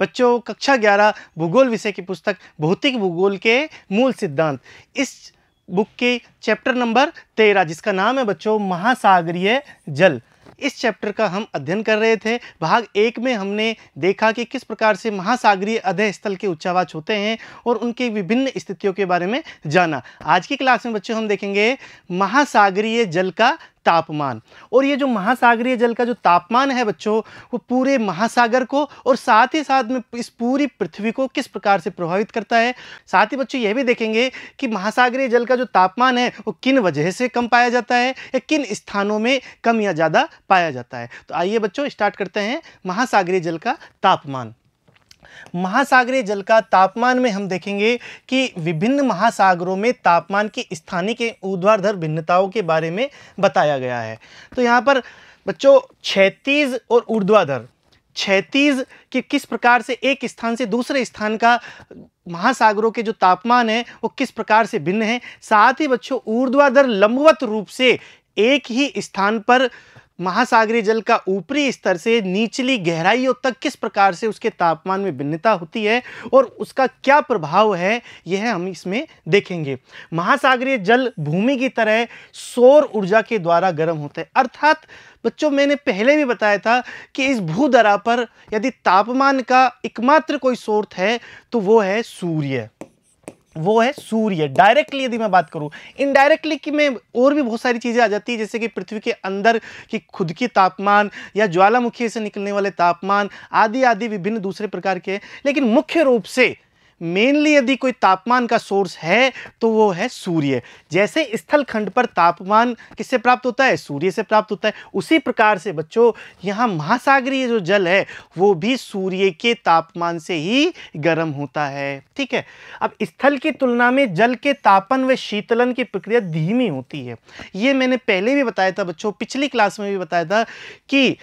बच्चों कक्षा ग्यारह भूगोल विषय की पुस्तक भौतिक भूगोल के मूल सिद्धांत इस बुक के चैप्टर नंबर तेरह जिसका नाम है बच्चों महासागरीय जल इस चैप्टर का हम अध्ययन कर रहे थे भाग एक में हमने देखा कि किस प्रकार से महासागरीय अधय स्थल के उच्चावाच होते हैं और उनके विभिन्न स्थितियों के बारे में जाना आज की क्लास में बच्चों हम देखेंगे महासागरीय जल का तापमान और ये जो महासागरीय जल का जो तापमान है बच्चों वो पूरे महासागर को और साथ ही साथ में इस पूरी पृथ्वी को किस प्रकार से प्रभावित करता है साथ ही बच्चों यह भी देखेंगे कि महासागरीय जल का जो तापमान है वो किन वजह से कम पाया जाता है या किन स्थानों में कम या ज़्यादा पाया जाता है तो आइए बच्चों स्टार्ट करते हैं महासागरीय जल का तापमान महासागरीय जल का तापमान में हम देखेंगे कि विभिन्न महासागरों में तापमान की स्थानीय के ऊर्ध्वाधर भिन्नताओं के बारे में बताया गया है तो यहाँ पर बच्चों छैतीज और ऊर्ध्वाधर क्षैतीज कि किस प्रकार से एक स्थान से दूसरे स्थान का महासागरों के जो तापमान है वो किस प्रकार से भिन्न है साथ ही बच्चों ऊर्ध्वाधर लंबवत रूप से एक ही स्थान पर महासागरीय जल का ऊपरी स्तर से निचली गहराइयों तक किस प्रकार से उसके तापमान में भिन्नता होती है और उसका क्या प्रभाव है यह हम इसमें देखेंगे महासागरीय जल भूमि की तरह सौर ऊर्जा के द्वारा गर्म होता है अर्थात बच्चों मैंने पहले भी बताया था कि इस भूधरा पर यदि तापमान का एकमात्र कोई स्रोत है तो वो है सूर्य वो है सूर्य डायरेक्टली यदि मैं बात करूं इनडायरेक्टली कि मैं और भी बहुत सारी चीज़ें आ जाती है जैसे कि पृथ्वी के अंदर की खुद की तापमान या ज्वालामुखी से निकलने वाले तापमान आदि आदि विभिन्न दूसरे प्रकार के लेकिन मुख्य रूप से मेनली यदि कोई तापमान का सोर्स है तो वो है सूर्य जैसे स्थलखंड पर तापमान किससे प्राप्त होता है सूर्य से प्राप्त होता है उसी प्रकार से बच्चों यहाँ महासागरीय जो जल है वो भी सूर्य के तापमान से ही गर्म होता है ठीक है अब स्थल की तुलना में जल के तापन व शीतलन की प्रक्रिया धीमी होती है ये मैंने पहले भी बताया था बच्चों पिछली क्लास में भी बताया था कि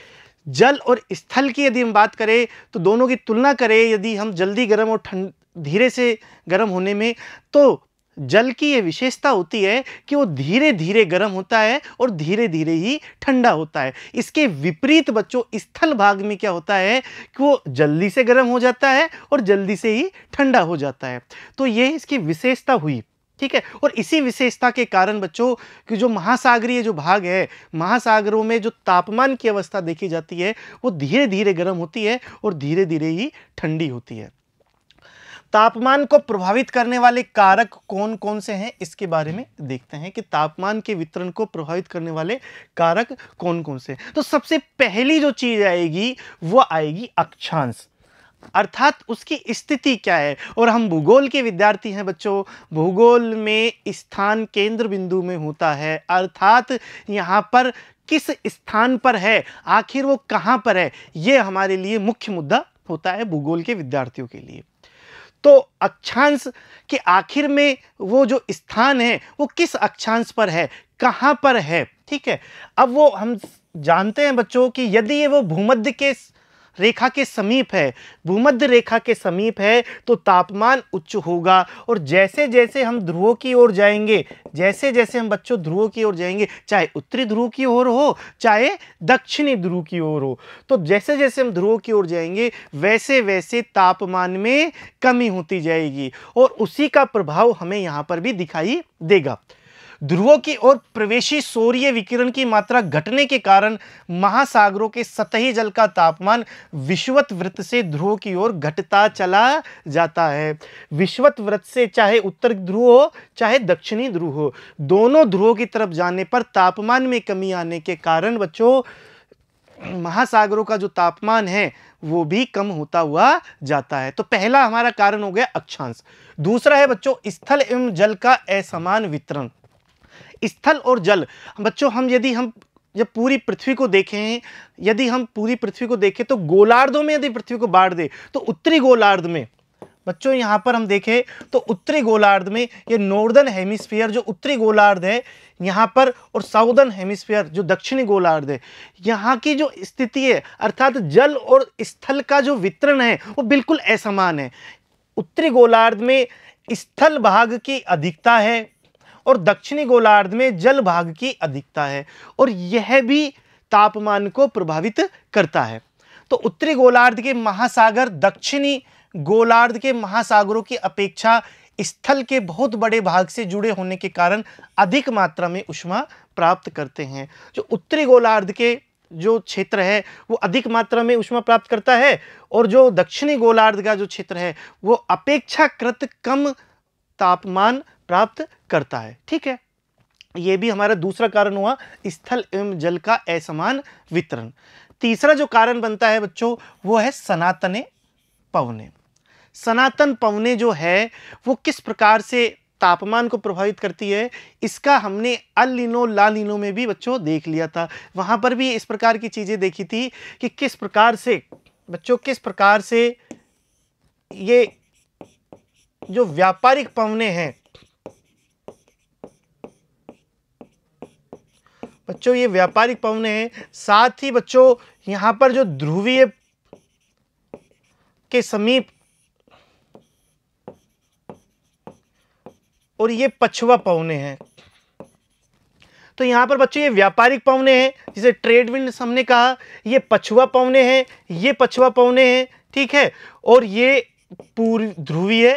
जल और स्थल की यदि हम बात करें तो दोनों की तुलना करें यदि हम जल्दी गर्म और ठंड धीरे से गर्म होने में तो जल की ये विशेषता होती है कि वो धीरे धीरे गर्म होता है और धीरे धीरे ही ठंडा होता है इसके विपरीत बच्चों स्थल भाग में क्या होता है कि वो जल्दी से गर्म हो जाता है और जल्दी से ही ठंडा हो जाता है तो ये इसकी विशेषता हुई ठीक है और इसी विशेषता के कारण बच्चों कि जो महासागरीय जो भाग है महासागरों में जो तापमान की अवस्था देखी जाती है वो धीरे धीरे गर्म होती है और धीरे धीरे ही ठंडी होती है तापमान को प्रभावित करने वाले कारक कौन कौन से हैं इसके बारे में देखते हैं कि तापमान के वितरण को प्रभावित करने वाले कारक कौन कौन से हैं तो सबसे पहली जो चीज़ आएगी वो आएगी अक्षांश अर्थात उसकी स्थिति क्या है और हम भूगोल के विद्यार्थी हैं बच्चों भूगोल में स्थान केंद्र बिंदु में होता है अर्थात यहाँ पर किस स्थान पर है आखिर वो कहाँ पर है ये हमारे लिए मुख्य मुद्दा होता है भूगोल के विद्यार्थियों के लिए तो अक्षांश के आखिर में वो जो स्थान है वो किस अक्षांश पर है कहाँ पर है ठीक है अब वो हम जानते हैं बच्चों कि यदि ये वो भूमध्य के रेखा के समीप है भूमध्य रेखा के समीप है तो तापमान उच्च होगा और जैसे जैसे हम ध्रुवों की ओर जाएंगे जैसे जैसे हम बच्चों ध्रुवों की ओर जाएंगे चाहे उत्तरी ध्रुव की ओर हो चाहे दक्षिणी ध्रुव की ओर हो तो जैसे जैसे हम ध्रुवों की ओर जाएंगे वैसे वैसे तापमान में कमी होती जाएगी और उसी का प्रभाव हमें यहाँ पर भी दिखाई देगा ध्रुवों की ओर प्रवेशी सौर्य विकिरण की मात्रा घटने के कारण महासागरों के सतही जल का तापमान विश्वत वृत्त से ध्रुवों की ओर घटता चला जाता है विश्वत वृत्त से चाहे उत्तर ध्रुव हो चाहे दक्षिणी ध्रुव हो दोनों ध्रुवों की तरफ जाने पर तापमान में कमी आने के कारण बच्चों महासागरों का जो तापमान है वो भी कम होता हुआ जाता है तो पहला हमारा कारण हो गया अक्षांश दूसरा है बच्चों स्थल एवं जल का असमान वितरण स्थल और जल बच्चों हम यदि हम जब पूरी पृथ्वी को देखें यदि हम पूरी पृथ्वी को देखें तो गोलार्धों में यदि पृथ्वी को बांट दें तो उत्तरी गोलार्ध में बच्चों यहाँ पर हम देखें तो उत्तरी गोलार्ध में ये नॉर्दर्न हेमिस्फीयर जो उत्तरी गोलार्ध है यहाँ पर और साउदर्न हेमिस्फीयर जो दक्षिणी गोलार्ध है यहाँ की जो स्थिति है अर्थात जल और स्थल का जो वितरण है वो बिल्कुल असमान है उत्तरी गोलार्ध में स्थल भाग की अधिकता है और दक्षिणी गोलार्ध में जल भाग की अधिकता है और यह भी तापमान को प्रभावित करता है तो उत्तरी गोलार्ध के महासागर दक्षिणी गोलार्ध के महासागरों की अपेक्षा स्थल के बहुत बड़े भाग से जुड़े होने के कारण अधिक मात्रा में उष्मा प्राप्त करते हैं जो उत्तरी गोलार्ध के जो क्षेत्र है वो अधिक मात्रा में उष्मा प्राप्त करता है और जो दक्षिणी गोलार्ध का जो क्षेत्र है वो अपेक्षाकृत कम तापमान प्राप्त करता है ठीक है ये भी हमारा दूसरा कारण हुआ स्थल एवं जल का असमान वितरण तीसरा जो कारण बनता है बच्चों वो है सनातने पवने सनातन पवने जो है वो किस प्रकार से तापमान को प्रभावित करती है इसका हमने अल लिनो ला लिनो में भी बच्चों देख लिया था वहाँ पर भी इस प्रकार की चीज़ें देखी थी कि किस प्रकार से बच्चों किस प्रकार से ये जो व्यापारिक पवने हैं बच्चों ये व्यापारिक पवन हैं साथ ही बच्चों यहाँ पर जो ध्रुवीय के समीप और ये पछुआ पवने हैं तो यहाँ पर बच्चों ये व्यापारिक पवने हैं जिसे ट्रेड विंड हमने कहा ये पछुआ पवने हैं ये पछुआ पवने हैं ठीक है और ये पूर्व ध्रुवीय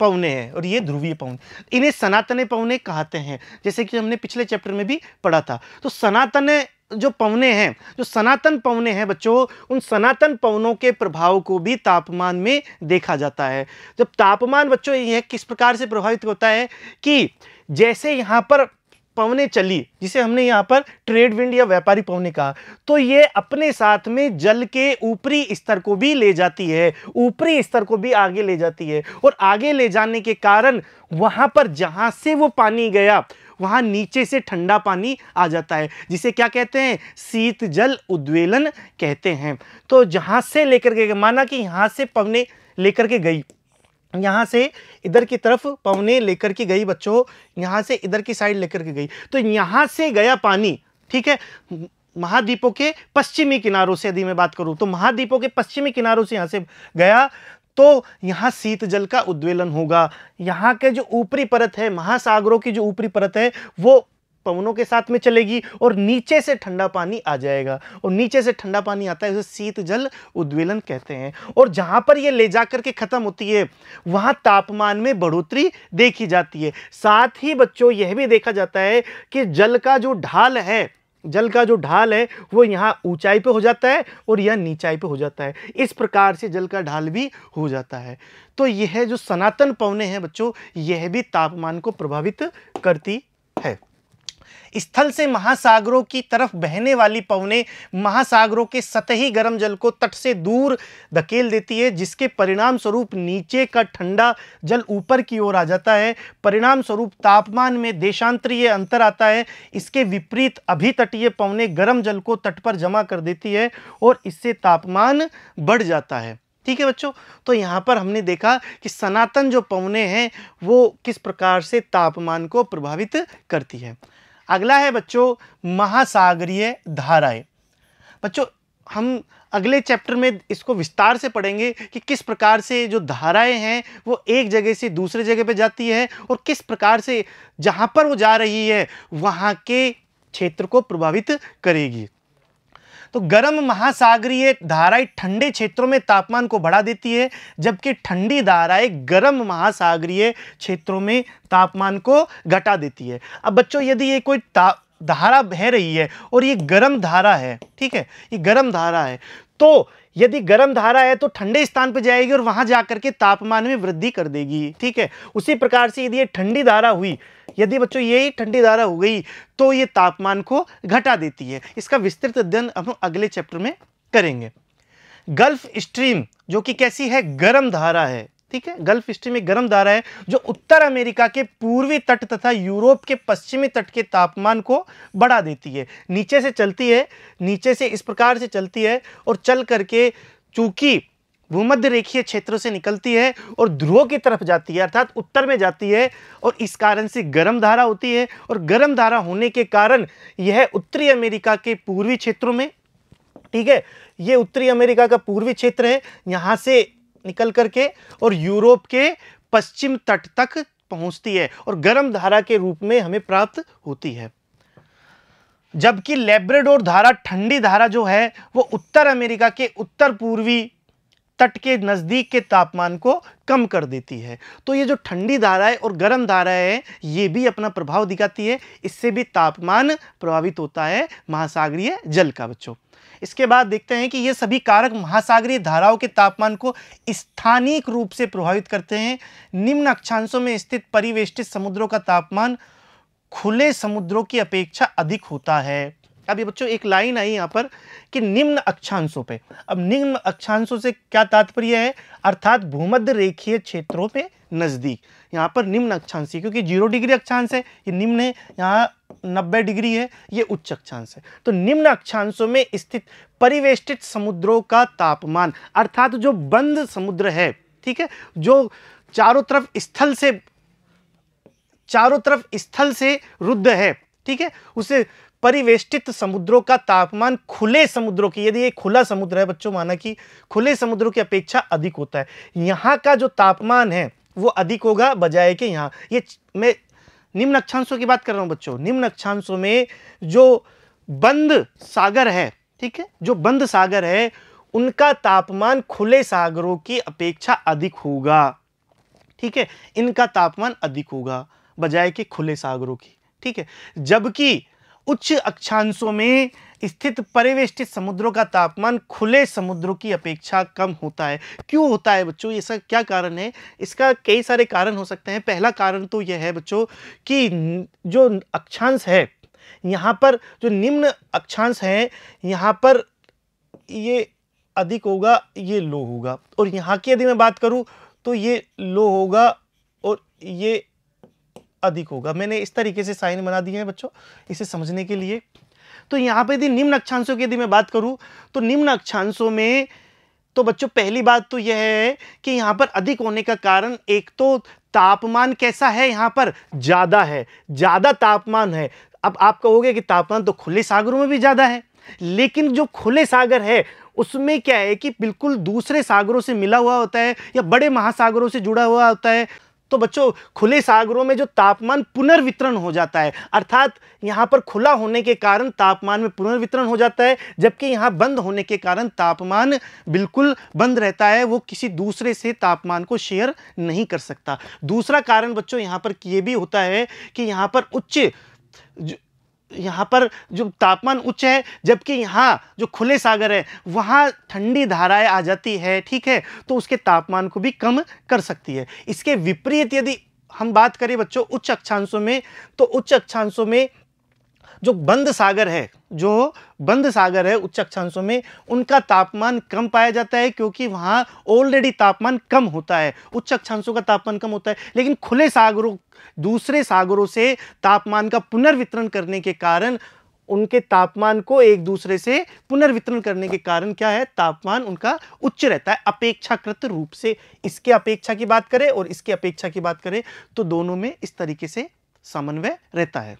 पवने हैं और ये ध्रुवीय पवन इन्हें सनातन पवने कहते हैं जैसे कि हमने पिछले चैप्टर में भी पढ़ा था तो सनातन जो पवने हैं जो सनातन पवने हैं बच्चों उन सनातन पवनों के प्रभाव को भी तापमान में देखा जाता है जब तापमान बच्चों यह किस प्रकार से प्रभावित होता है कि जैसे यहाँ पर पवने चली जिसे हमने यहाँ पर ट्रेड विंड या व्यापारी पवने कहा तो ये अपने साथ में जल के ऊपरी स्तर को भी ले जाती है ऊपरी स्तर को भी आगे ले जाती है और आगे ले जाने के कारण वहाँ पर जहाँ से वो पानी गया वहाँ नीचे से ठंडा पानी आ जाता है जिसे क्या कहते हैं शीत जल उद्वेलन कहते हैं तो जहाँ से लेकर के माना कि यहाँ से पवने लेकर के गई यहाँ से इधर की तरफ पवने लेकर के गई बच्चों यहाँ से इधर की साइड लेकर के गई तो यहाँ से गया पानी ठीक है महाद्वीपों के पश्चिमी किनारों से यदि मैं बात करूँ तो महाद्वीपों के पश्चिमी किनारों से यहाँ से गया तो यहाँ शीत जल का उद्वेलन होगा यहाँ के जो ऊपरी परत है महासागरों की जो ऊपरी परत है वो पवनों के साथ में चलेगी और नीचे से ठंडा पानी आ जाएगा और नीचे से ठंडा पानी आता है उसे शीत जल उद्वेलन कहते हैं और जहां पर यह ले जाकर के ख़त्म होती है वहां तापमान में बढ़ोतरी देखी जाती है साथ ही बच्चों यह भी देखा जाता है कि जल का जो ढाल है जल का जो ढाल है वो यहाँ ऊंचाई पे हो जाता है और यह नीचाई पे हो जाता है इस प्रकार से जल का ढाल भी हो जाता है तो यह जो सनातन पवने हैं बच्चों यह भी तापमान को प्रभावित करती है स्थल से महासागरों की तरफ बहने वाली पवने महासागरों के सतही गर्म जल को तट से दूर धकेल देती है जिसके परिणाम स्वरूप नीचे का ठंडा जल ऊपर की ओर आ जाता है परिणाम स्वरूप तापमान में देशांतरीय अंतर आता है इसके विपरीत अभी तटीय पवने गर्म जल को तट पर जमा कर देती है और इससे तापमान बढ़ जाता है ठीक है बच्चों तो यहाँ पर हमने देखा कि सनातन जो पवने हैं वो किस प्रकार से तापमान को प्रभावित करती है अगला है बच्चों महासागरीय धाराएं बच्चों हम अगले चैप्टर में इसको विस्तार से पढ़ेंगे कि किस प्रकार से जो धाराएं हैं वो एक जगह से दूसरे जगह पे जाती है और किस प्रकार से जहाँ पर वो जा रही है वहाँ के क्षेत्र को प्रभावित करेगी तो गर्म महासागरीय धाराएं ठंडे क्षेत्रों में तापमान को बढ़ा देती है जबकि ठंडी धाराएं गर्म महासागरीय क्षेत्रों में तापमान को घटा देती है अब बच्चों यदि ये कोई धारा बह रही है और ये गर्म धारा है ठीक है ये गर्म धारा है तो यदि गर्म धारा है तो ठंडे स्थान पर जाएगी और वहां जाकर के तापमान में वृद्धि कर देगी ठीक है उसी प्रकार से यदि ये ठंडी धारा हुई यदि बच्चों यही ठंडी धारा हो गई तो ये तापमान को घटा देती है इसका विस्तृत अध्ययन हम अगले चैप्टर में करेंगे गल्फ स्ट्रीम जो कि कैसी है गर्म धारा है ठीक है गल्फ स्ट्रीम एक गर्म धारा है जो उत्तर अमेरिका के पूर्वी तट तथा यूरोप के पश्चिमी तट के तापमान को बढ़ा देती है नीचे से चलती है नीचे से इस प्रकार से चलती है और चल करके चूंकि भूमध्य रेखीय क्षेत्रों से निकलती है और ध्रुव की तरफ जाती है अर्थात उत्तर में जाती है और इस कारण से गर्म धारा होती है और गर्म धारा होने के कारण यह उत्तरी अमेरिका के पूर्वी क्षेत्रों में ठीक है ये उत्तरी अमेरिका का पूर्वी क्षेत्र है यहाँ से निकल करके और यूरोप के पश्चिम तट तक पहुंचती है और गर्म धारा के रूप में हमें प्राप्त होती है जबकि लेब्रेडोर धारा ठंडी धारा जो है वो उत्तर अमेरिका के उत्तर पूर्वी तट के नज़दीक के तापमान को कम कर देती है तो ये जो ठंडी धारा है और गर्म धारा है ये भी अपना प्रभाव दिखाती है इससे भी तापमान प्रभावित होता है महासागरीय जल का बच्चों इसके बाद देखते हैं कि ये सभी कारक महासागरीय धाराओं के तापमान को स्थानिक रूप से प्रभावित करते हैं निम्न अक्षांशों में स्थित परिवेष्टित समुद्रों का तापमान खुले समुद्रों की अपेक्षा अधिक होता है अब ये बच्चों एक लाइन आई यहाँ पर कि निम्न अक्षांशों पे अब निम्न अक्षांशों से क्या तात्पर्य है अर्थात भूमध्य रेखीय क्षेत्रों पे नज़दीक यहाँ पर निम्न अक्षांश है क्योंकि जीरो डिग्री अक्षांश है ये निम्न है यहाँ नब्बे डिग्री है ये उच्च अक्षांश है तो निम्न अक्षांशों में स्थित परिवेष्टित समुद्रों का तापमान अर्थात जो बंद समुद्र है ठीक है जो चारों तरफ स्थल से चारों तरफ स्थल से रुद्ध है ठीक है उसे परिवेष्टित समुद्रों का तापमान खुले समुद्रों की यदि ये खुला समुद्र है बच्चों माना कि खुले समुद्रों की अपेक्षा अधिक होता है यहाँ का जो तापमान है वो अधिक होगा बजाय के यहाँ ये मैं निम्न अक्षांशों की बात कर रहा हूँ बच्चों निम्न अक्षांशों में जो बंद सागर है ठीक है जो बंद सागर है उनका तापमान खुले सागरों की अपेक्षा अधिक होगा ठीक है इनका तापमान अधिक होगा बजाय के खुले सागरों की ठीक है जबकि उच्च अक्षांशों में स्थित परिवेष्टित समुद्रों का तापमान खुले समुद्रों की अपेक्षा कम होता है क्यों होता है बच्चों इसका क्या कारण है इसका कई सारे कारण हो सकते हैं पहला कारण तो यह है बच्चों कि जो अक्षांश है यहाँ पर जो निम्न अक्षांश है यहाँ पर ये अधिक होगा ये लो होगा और यहाँ की यदि मैं बात करूँ तो ये लो होगा और ये अधिक होगा मैंने इस तरीके से साइन बना दिए हैं बच्चों इसे समझने के लिए तो यहाँ पे यदि निम्न अक्षांशों की यदि मैं बात करूँ तो निम्न अक्षांशों में तो बच्चों पहली बात तो यह है कि यहाँ पर अधिक होने का कारण एक तो तापमान कैसा है यहाँ पर ज़्यादा है ज़्यादा तापमान है अब आप कहोगे कि तापमान तो खुले सागरों में भी ज़्यादा है लेकिन जो खुले सागर है उसमें क्या है कि बिल्कुल दूसरे सागरों से मिला हुआ होता है या बड़े महासागरों से जुड़ा हुआ होता है तो बच्चों खुले सागरों में जो तापमान पुनर्वितरण हो जाता है अर्थात यहाँ पर खुला होने के कारण तापमान में पुनर्वितरण हो जाता है जबकि यहाँ बंद होने के कारण तापमान बिल्कुल बंद रहता है वो किसी दूसरे से तापमान को शेयर नहीं कर सकता दूसरा कारण बच्चों यहाँ पर ये भी होता है कि यहाँ पर उच्च यहाँ पर जो तापमान उच्च है जबकि यहाँ जो खुले सागर है वहाँ ठंडी धाराएं आ जाती है ठीक है तो उसके तापमान को भी कम कर सकती है इसके विपरीत यदि हम बात करें बच्चों उच्च अक्षांशों में तो उच्च अक्षांशों में जो बंद सागर है जो बंद सागर है उच्च अक्षांशों में उनका तापमान कम पाया जाता है क्योंकि वहाँ ऑलरेडी तापमान कम होता है उच्च अक्षांशों का तापमान कम होता है लेकिन खुले सागरों दूसरे सागरों से तापमान का पुनर्वितरण करने के कारण उनके तापमान को एक दूसरे से पुनर्वितरण करने के कारण क्या है तापमान उनका उच्च रहता है अपेक्षाकृत रूप से इसके अपेक्षा की बात करें और इसकी अपेक्षा की बात करें तो दोनों में इस तरीके से समन्वय रहता है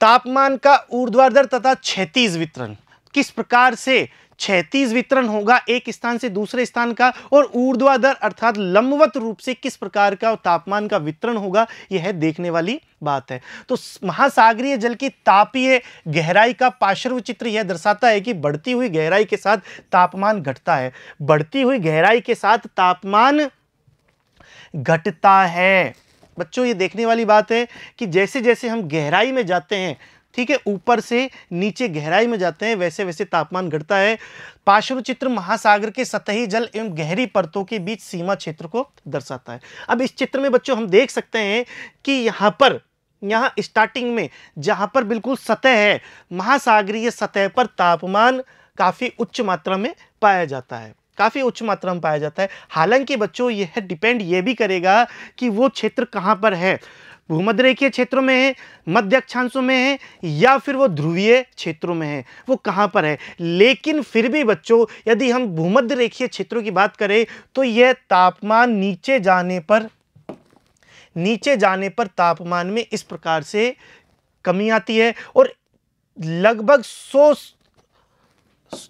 तापमान का ऊर्ध्वाधर तथा क्षैतिज वितरण किस प्रकार से क्षैतिज वितरण होगा एक स्थान से दूसरे स्थान का और ऊर्ध्वाधर अर्थात लंबवत रूप से किस प्रकार का तापमान का वितरण होगा यह है देखने वाली बात है तो महासागरीय जल की तापीय गहराई का पार्श्व चित्र यह दर्शाता है कि बढ़ती हुई गहराई के साथ तापमान घटता है बढ़ती हुई गहराई के साथ तापमान घटता है बच्चों ये देखने वाली बात है कि जैसे जैसे हम गहराई में जाते हैं ठीक है ऊपर से नीचे गहराई में जाते हैं वैसे वैसे तापमान घटता है चित्र महासागर के सतही जल एवं गहरी परतों के बीच सीमा क्षेत्र को दर्शाता है अब इस चित्र में बच्चों हम देख सकते हैं कि यहाँ पर यहाँ स्टार्टिंग में जहाँ पर बिल्कुल सतह है महासागरीय सतह पर तापमान काफ़ी उच्च मात्रा में पाया जाता है काफ़ी उच्च मात्रा में पाया जाता है हालांकि बच्चों यह डिपेंड ये भी करेगा कि वो क्षेत्र कहाँ पर है भूमध्य रेखीय क्षेत्रों में है मध्य अक्षांशों में है या फिर वो ध्रुवीय क्षेत्रों में है वो कहाँ पर है लेकिन फिर भी बच्चों यदि हम भूमध्य रेखीय क्षेत्रों की बात करें तो यह तापमान नीचे जाने पर नीचे जाने पर तापमान में इस प्रकार से कमी आती है और लगभग सौ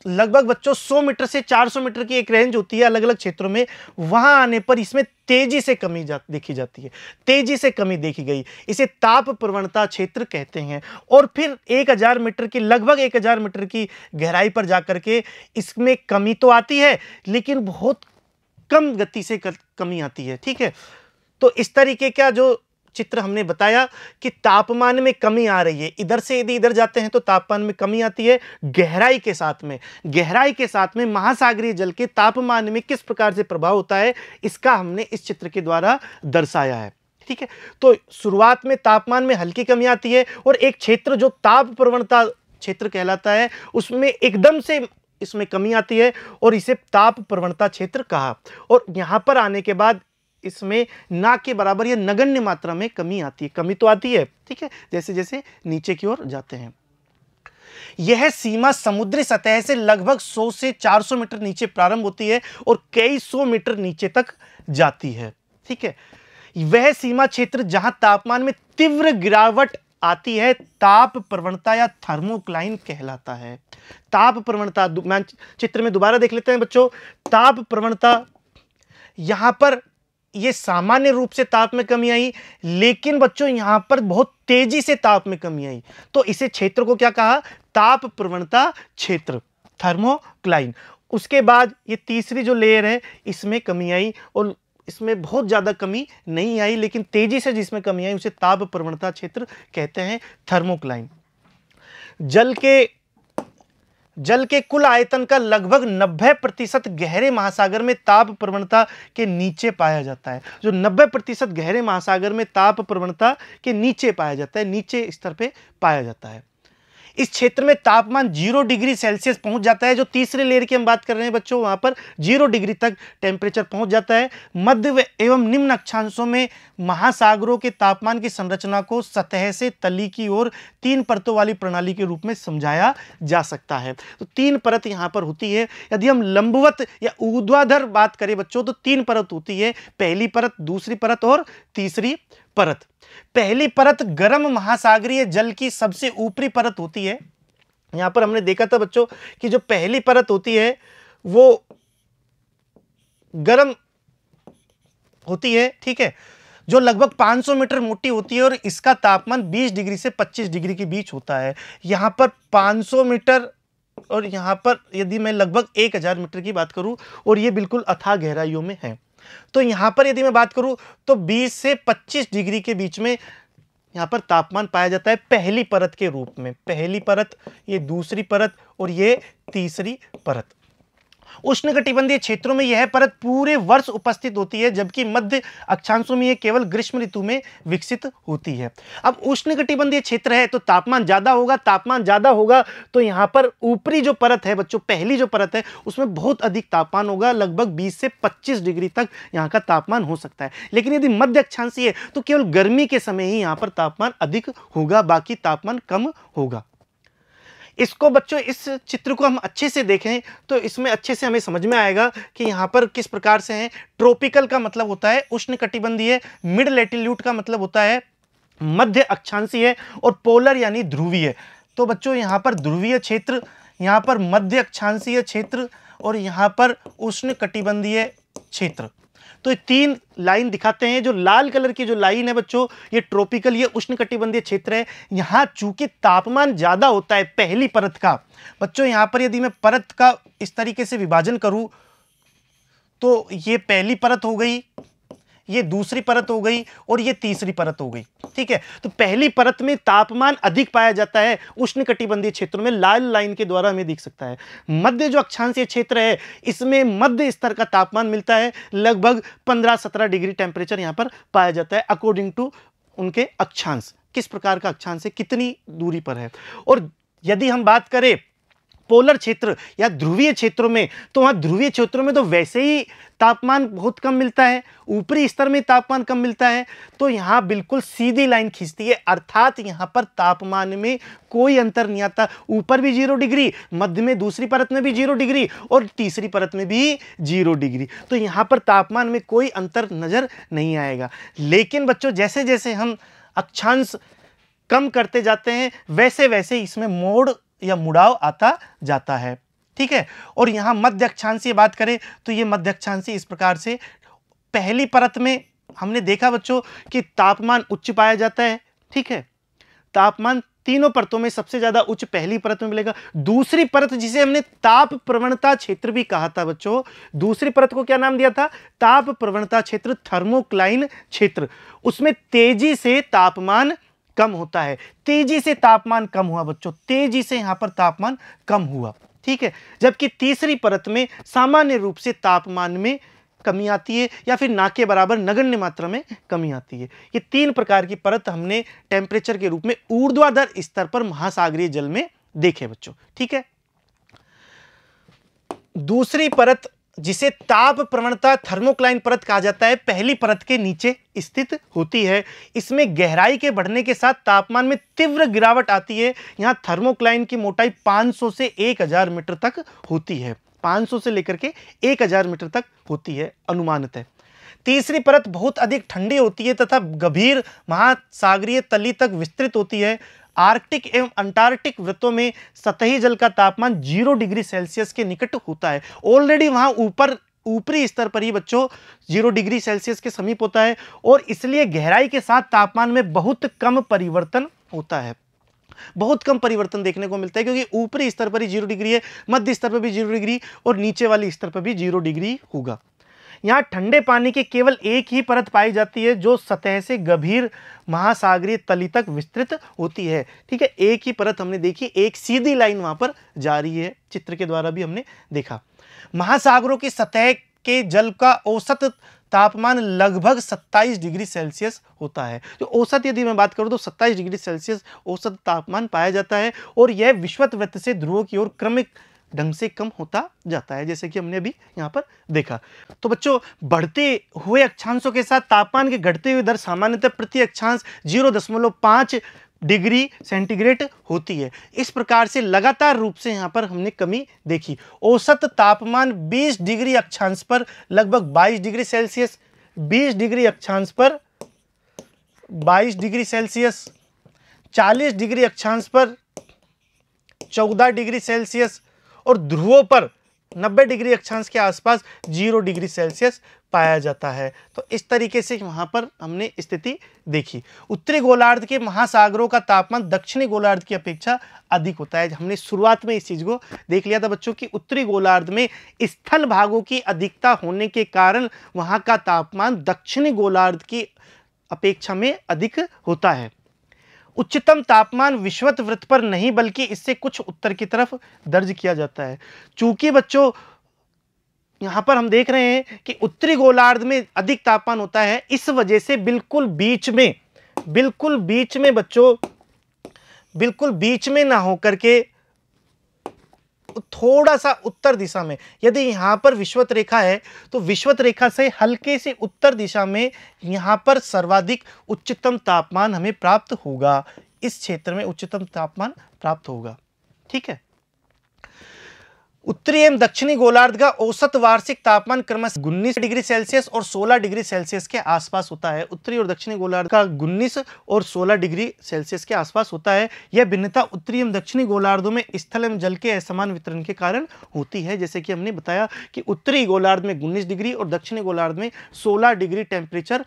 लगभग बच्चों 100 मीटर से 400 मीटर की एक रेंज होती है अलग अलग क्षेत्रों में वहां आने पर इसमें तेजी से कमी जा, देखी जाती है तेजी से कमी देखी गई इसे ताप प्रवणता क्षेत्र कहते हैं और फिर 1000 मीटर की लगभग 1000 मीटर की गहराई पर जाकर के इसमें कमी तो आती है लेकिन बहुत कम गति से कमी आती है ठीक है तो इस तरीके का जो चित्र हमने बताया कि तापमान में कमी आ रही है इधर से यदि इधर जाते हैं तो तापमान में कमी आती है गहराई के साथ में गहराई के साथ में महासागरीय जल के तापमान में किस प्रकार से प्रभाव होता है इसका हमने इस चित्र के द्वारा दर्शाया है ठीक है तो शुरुआत में तापमान में हल्की कमी आती है और एक क्षेत्र जो ताप प्रवणता क्षेत्र कहलाता है उसमें एकदम से इसमें कमी आती है और इसे ताप प्रवणता क्षेत्र कहा और यहां पर आने के बाद इसमें ना के बराबर या नगण्य मात्रा में कमी आती है कमी तो आती है ठीक है जैसे जैसे नीचे की ओर जाते हैं यह सीमा समुद्री सतह से लगभग 100 से 400 मीटर नीचे प्रारंभ होती है और कई सौ मीटर नीचे तक जाती है ठीक है वह सीमा क्षेत्र जहां तापमान में तीव्र गिरावट आती है ताप प्रवणता या थर्मोक्लाइन कहलाता है ताप प्रवणता चित्र में दोबारा देख लेते हैं बच्चों ताप प्रवणता यहां पर ये सामान्य रूप से ताप में कमी आई लेकिन बच्चों यहां पर बहुत तेजी से ताप में कमी आई तो इसे क्षेत्र को क्या कहा ताप प्रवणता क्षेत्र थर्मोक्लाइन उसके बाद ये तीसरी जो लेयर है इसमें कमी आई और इसमें बहुत ज़्यादा कमी नहीं आई लेकिन तेज़ी से जिसमें कमी आई उसे ताप प्रवणता क्षेत्र कहते हैं थर्मोक्लाइन जल के जल के कुल आयतन का लगभग 90 प्रतिशत गहरे महासागर में ताप प्रवणता के नीचे पाया जाता है जो 90 प्रतिशत गहरे महासागर में ताप प्रवणता के नीचे पाया जाता है नीचे स्तर पे पाया जाता है इस क्षेत्र में तापमान जीरो डिग्री सेल्सियस पहुंच जाता है जो तीसरे लेयर की हम बात कर रहे हैं बच्चों वहां पर जीरो डिग्री तक टेम्परेचर पहुंच जाता है मध्य एवं निम्न अक्षांशों में महासागरों के तापमान की संरचना को सतह से तली की ओर तीन परतों वाली प्रणाली के रूप में समझाया जा सकता है तो तीन परत यहाँ पर होती है यदि हम लंबवत या ऊर्ध्वाधर बात करें बच्चों तो तीन परत होती है पहली परत दूसरी परत और तीसरी परत पहली परत गर्म महासागरीय जल की सबसे ऊपरी परत होती है यहां पर हमने देखा था बच्चों कि जो पहली परत होती है वो गर्म होती है ठीक है जो लगभग 500 मीटर मोटी होती है और इसका तापमान 20 डिग्री से 25 डिग्री के बीच होता है यहां पर 500 मीटर और यहां पर यदि मैं लगभग 1000 मीटर की बात करूं और ये बिल्कुल अथाह गहराइयों में है तो यहाँ पर यदि मैं बात करूँ तो 20 से 25 डिग्री के बीच में यहाँ पर तापमान पाया जाता है पहली परत के रूप में पहली परत ये दूसरी परत और ये तीसरी परत उष्णकटिबंधीय क्षेत्रों में यह परत पूरे वर्ष उपस्थित होती है जबकि मध्य अक्षांशों में यह केवल ग्रीष्म ऋतु में विकसित होती है अब उष्णकटिबंधीय क्षेत्र है तो तापमान ज़्यादा होगा तापमान ज़्यादा होगा तो यहाँ पर ऊपरी जो परत है बच्चों पहली जो परत है उसमें बहुत अधिक तापमान होगा लगभग बीस से पच्चीस डिग्री तक यहाँ का तापमान हो सकता है लेकिन यदि मध्य अक्षांशी है तो केवल गर्मी के समय ही यहाँ पर तापमान अधिक होगा बाकी तापमान कम होगा इसको बच्चों इस चित्र को हम अच्छे से देखें तो इसमें अच्छे से हमें समझ में आएगा कि यहाँ पर किस प्रकार से हैं ट्रोपिकल का मतलब होता है उष्ण कटिबंधीय मिड लेटिल्यूट का मतलब होता है मध्य अक्षांशीय और पोलर यानी ध्रुवीय तो बच्चों यहाँ पर ध्रुवीय क्षेत्र यहाँ पर मध्य अक्षांशीय क्षेत्र और यहाँ पर उष्ण कटिबंधीय क्षेत्र तो ये तीन लाइन दिखाते हैं जो लाल कलर की जो लाइन है बच्चों ये ट्रॉपिकल ये उष्णकटिबंधीय क्षेत्र है यहाँ चूंकि तापमान ज़्यादा होता है पहली परत का बच्चों यहाँ पर यदि मैं परत का इस तरीके से विभाजन करूँ तो ये पहली परत हो गई ये दूसरी परत हो गई और ये तीसरी परत हो गई ठीक है तो पहली परत में तापमान अधिक पाया जाता है उष्ण कटिबंधीय क्षेत्रों में लाल लाइन के द्वारा हमें दिख सकता है मध्य जो अक्षांशीय क्षेत्र है इसमें मध्य स्तर का तापमान मिलता है लगभग पंद्रह सत्रह डिग्री टेम्परेचर यहाँ पर पाया जाता है अकॉर्डिंग टू उनके अक्षांश किस प्रकार का अक्षांश है कितनी दूरी पर है और यदि हम बात करें पोलर क्षेत्र या ध्रुवीय क्षेत्रों में तो वहाँ ध्रुवीय क्षेत्रों में तो वैसे ही तापमान बहुत कम मिलता है ऊपरी स्तर में तापमान कम मिलता है तो यहाँ बिल्कुल सीधी लाइन खींचती है अर्थात यहाँ पर तापमान में कोई अंतर नहीं आता ऊपर भी जीरो डिग्री मध्य में दूसरी परत में भी जीरो डिग्री और तीसरी परत में भी जीरो डिग्री तो यहाँ पर तापमान में कोई अंतर नज़र नहीं आएगा लेकिन बच्चों जैसे जैसे हम अक्षांश कम करते जाते हैं वैसे वैसे इसमें मोड़ या मुड़ाव आता जाता है ठीक है और यहाँ मध्य बात करें तो ये मध्य इस प्रकार से पहली परत में हमने देखा बच्चों कि तापमान उच्च पाया जाता है ठीक है तापमान तीनों परतों में सबसे ज्यादा उच्च पहली परत में मिलेगा दूसरी परत जिसे हमने ताप प्रवणता क्षेत्र भी कहा था बच्चों दूसरी परत को क्या नाम दिया था ताप प्रवणता क्षेत्र थर्मोक्लाइन क्षेत्र उसमें तेजी से तापमान कम होता है तेजी से तापमान कम हुआ बच्चों तेजी से यहाँ पर तापमान कम हुआ ठीक है जबकि तीसरी परत में सामान्य रूप से तापमान में कमी आती है या फिर ना के बराबर नगण्य मात्रा में कमी आती है ये तीन प्रकार की परत हमने टेम्परेचर के रूप में ऊर्ध्वाधर स्तर पर महासागरीय जल में देखे बच्चों ठीक है दूसरी परत जिसे ताप प्रवणता थर्मोक्लाइन परत कहा जाता है पहली परत के नीचे स्थित होती है इसमें गहराई के बढ़ने के साथ तापमान में तीव्र गिरावट आती है यहाँ थर्मोक्लाइन की मोटाई 500 से 1000 मीटर तक होती है 500 से लेकर के 1000 मीटर तक होती है है तीसरी परत बहुत अधिक ठंडी होती है तथा गंभीर महासागरीय तली तक विस्तृत होती है आर्कटिक एवं अंटार्कटिक वृत्तों में सतही जल का तापमान जीरो डिग्री सेल्सियस के निकट होता है ऑलरेडी वहाँ ऊपर ऊपरी स्तर पर ही बच्चों जीरो डिग्री सेल्सियस के समीप होता है और इसलिए गहराई के साथ तापमान में बहुत कम परिवर्तन होता है बहुत कम परिवर्तन देखने को मिलता है क्योंकि ऊपरी स्तर पर ही जीरो डिग्री है मध्य स्तर पर भी जीरो डिग्री और नीचे वाले स्तर पर भी जीरो डिग्री होगा यहाँ ठंडे पानी की केवल एक ही परत पाई जाती है जो सतह से गंभीर महासागरीय तली तक विस्तृत होती है ठीक है एक ही परत हमने देखी एक सीधी लाइन वहाँ पर जा रही है चित्र के द्वारा भी हमने देखा महासागरों की सतह के जल का औसत तापमान लगभग 27 डिग्री सेल्सियस होता है जो तो औसत यदि मैं बात करूँ तो 27 डिग्री सेल्सियस औसत तापमान पाया जाता है और यह विश्वत वृत्त से ध्रुवों की ओर क्रमिक ढंग से कम होता जाता है जैसे कि हमने अभी यहाँ पर देखा तो बच्चों बढ़ते हुए अक्षांशों के साथ तापमान के घटते हुए दर सामान्यतः प्रति अक्षांश जीरो दशमलव पाँच डिग्री सेंटीग्रेड होती है इस प्रकार से लगातार रूप से यहाँ पर हमने कमी देखी औसत तापमान बीस डिग्री अक्षांश पर लगभग बाईस डिग्री सेल्सियस बीस डिग्री अक्षांश पर बाईस डिग्री सेल्सियस चालीस डिग्री अक्षांश पर चौदह डिग्री सेल्सियस और ध्रुवों पर 90 डिग्री अक्षांश के आसपास जीरो डिग्री सेल्सियस पाया जाता है तो इस तरीके से वहाँ पर हमने स्थिति देखी उत्तरी गोलार्ध के महासागरों का तापमान दक्षिणी गोलार्ध की अपेक्षा अधिक होता है हमने शुरुआत में इस चीज़ को देख लिया था बच्चों कि उत्तरी गोलार्ध में स्थल भागों की अधिकता होने के कारण वहाँ का तापमान दक्षिणी गोलार्ध की अपेक्षा में अधिक होता है उच्चतम तापमान विश्वत वृत्त पर नहीं बल्कि इससे कुछ उत्तर की तरफ दर्ज किया जाता है चूंकि बच्चों यहाँ पर हम देख रहे हैं कि उत्तरी गोलार्ध में अधिक तापमान होता है इस वजह से बिल्कुल बीच में बिल्कुल बीच में बच्चों बिल्कुल बीच में ना होकर के थोड़ा सा उत्तर दिशा में यदि यहाँ पर विश्वत रेखा है तो विश्वत रेखा से हल्के से उत्तर दिशा में यहाँ पर सर्वाधिक उच्चतम तापमान हमें प्राप्त होगा इस क्षेत्र में उच्चतम तापमान प्राप्त होगा ठीक है उत्तरी एवं दक्षिणी गोलार्ध का औसत वार्षिक तापमान क्रमश उन्नीस डिग्री सेल्सियस और 16 डिग्री सेल्सियस के आसपास होता है उत्तरी और दक्षिणी गोलार्ध का उन्नीस और 16 डिग्री सेल्सियस के आसपास होता है यह भिन्नता उत्तरी एवं दक्षिणी गोलार्धों में स्थल एवं जल के असमान वितरण के कारण होती है जैसे कि हमने बताया कि उत्तरी गोलार्ध में उन्नीस डिग्री और दक्षिणी गोलार्ध में सोलह डिग्री टेम्परेचर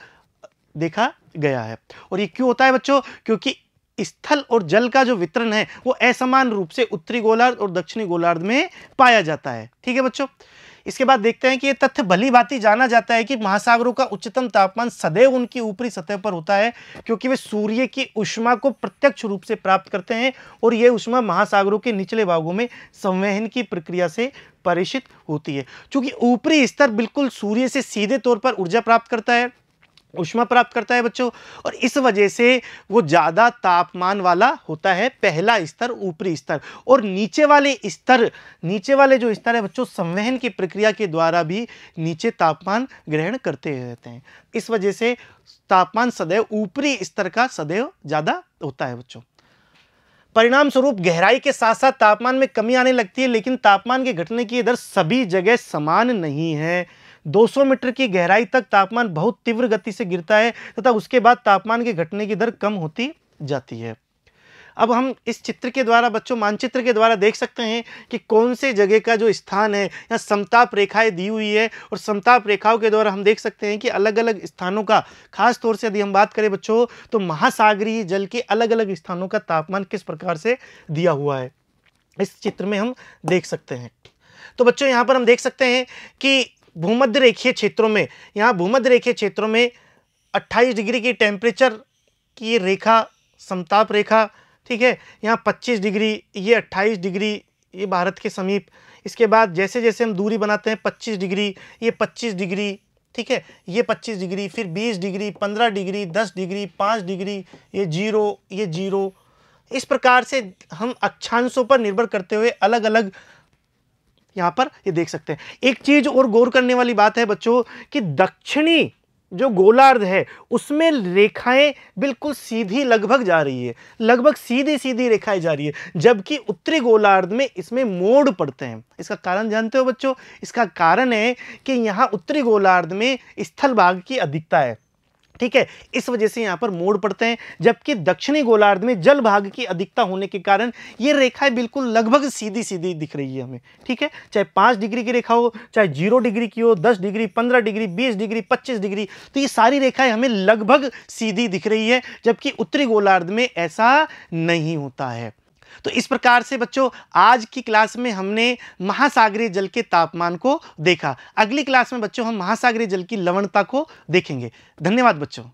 देखा गया है और ये क्यों होता है बच्चों क्योंकि स्थल और जल का जो वितरण है वो असमान रूप से उत्तरी गोलार्ध और दक्षिणी गोलार्ध में पाया जाता है ठीक है बच्चों इसके बाद देखते हैं कि ये तथ्य भली भांति जाना जाता है कि महासागरों का उच्चतम तापमान सदैव उनकी ऊपरी सतह पर होता है क्योंकि वे सूर्य की उष्मा को प्रत्यक्ष रूप से प्राप्त करते हैं और ये उष्मा महासागरों के निचले भागों में संवहन की प्रक्रिया से परिषित होती है क्योंकि ऊपरी स्तर बिल्कुल सूर्य से सीधे तौर पर ऊर्जा प्राप्त करता है उष्मा प्राप्त करता है बच्चों और इस वजह से वो ज़्यादा तापमान वाला होता है पहला स्तर ऊपरी स्तर और नीचे वाले स्तर नीचे वाले जो स्तर है बच्चों संवहन की प्रक्रिया के द्वारा भी नीचे तापमान ग्रहण करते रहते हैं इस वजह से तापमान सदैव ऊपरी स्तर का सदैव ज़्यादा होता है बच्चों परिणाम स्वरूप गहराई के साथ साथ तापमान में कमी आने लगती है लेकिन तापमान के घटने की दर सभी जगह समान नहीं है 200 मीटर की गहराई तक तापमान बहुत तीव्र गति से गिरता है तथा उसके बाद तापमान के घटने की दर कम होती जाती है अब हम इस चित्र के द्वारा बच्चों मानचित्र के द्वारा देख सकते हैं कि कौन से जगह का जो स्थान है या समताप रेखाएं दी हुई है और समताप रेखाओं के द्वारा हम देख सकते हैं कि अलग अलग स्थानों का खास तौर से यदि हम बात करें बच्चों तो महासागरीय जल के अलग अलग स्थानों का तापमान किस प्रकार से दिया हुआ है इस चित्र में हम देख सकते हैं तो बच्चों यहाँ पर हम देख सकते हैं कि भूमध्य रेखीय क्षेत्रों में यहाँ भूमध्य रेखीय क्षेत्रों में 28 डिग्री की टेम्परेचर की रेखा समताप रेखा ठीक है यहाँ 25 डिग्री ये 28 डिग्री ये भारत के समीप इसके बाद जैसे जैसे हम दूरी बनाते हैं 25 डिग्री ये 25 डिग्री ठीक है ये 25 डिग्री फिर 20 डिग्री 15 डिग्री 10 डिग्री 5 डिग्री ये जीरो ये जीरो इस प्रकार से हम अक्षांशों पर निर्भर करते हुए अलग अलग यहाँ पर ये देख सकते हैं एक चीज़ और गौर करने वाली बात है बच्चों कि दक्षिणी जो गोलार्ध है उसमें रेखाएं बिल्कुल सीधी लगभग जा रही है लगभग सीधी सीधी रेखाएं जा रही है जबकि उत्तरी गोलार्ध में इसमें मोड़ पड़ते हैं इसका कारण जानते हो बच्चों इसका कारण है कि यहाँ उत्तरी गोलार्ध में स्थल भाग की अधिकता है ठीक है इस वजह से यहां पर मोड़ पड़ते हैं जबकि दक्षिणी गोलार्ध में जल भाग की अधिकता होने के कारण ये रेखाएं बिल्कुल लगभग सीधी सीधी दिख रही है हमें ठीक है चाहे पांच डिग्री की रेखा हो चाहे जीरो डिग्री की हो दस डिग्री पंद्रह डिग्री बीस डिग्री पच्चीस डिग्री तो ये सारी रेखाएं हमें लगभग सीधी दिख रही है जबकि उत्तरी गोलार्ध में ऐसा नहीं होता है तो इस प्रकार से बच्चों आज की क्लास में हमने महासागरीय जल के तापमान को देखा अगली क्लास में बच्चों हम महासागरीय जल की लवणता को देखेंगे धन्यवाद बच्चों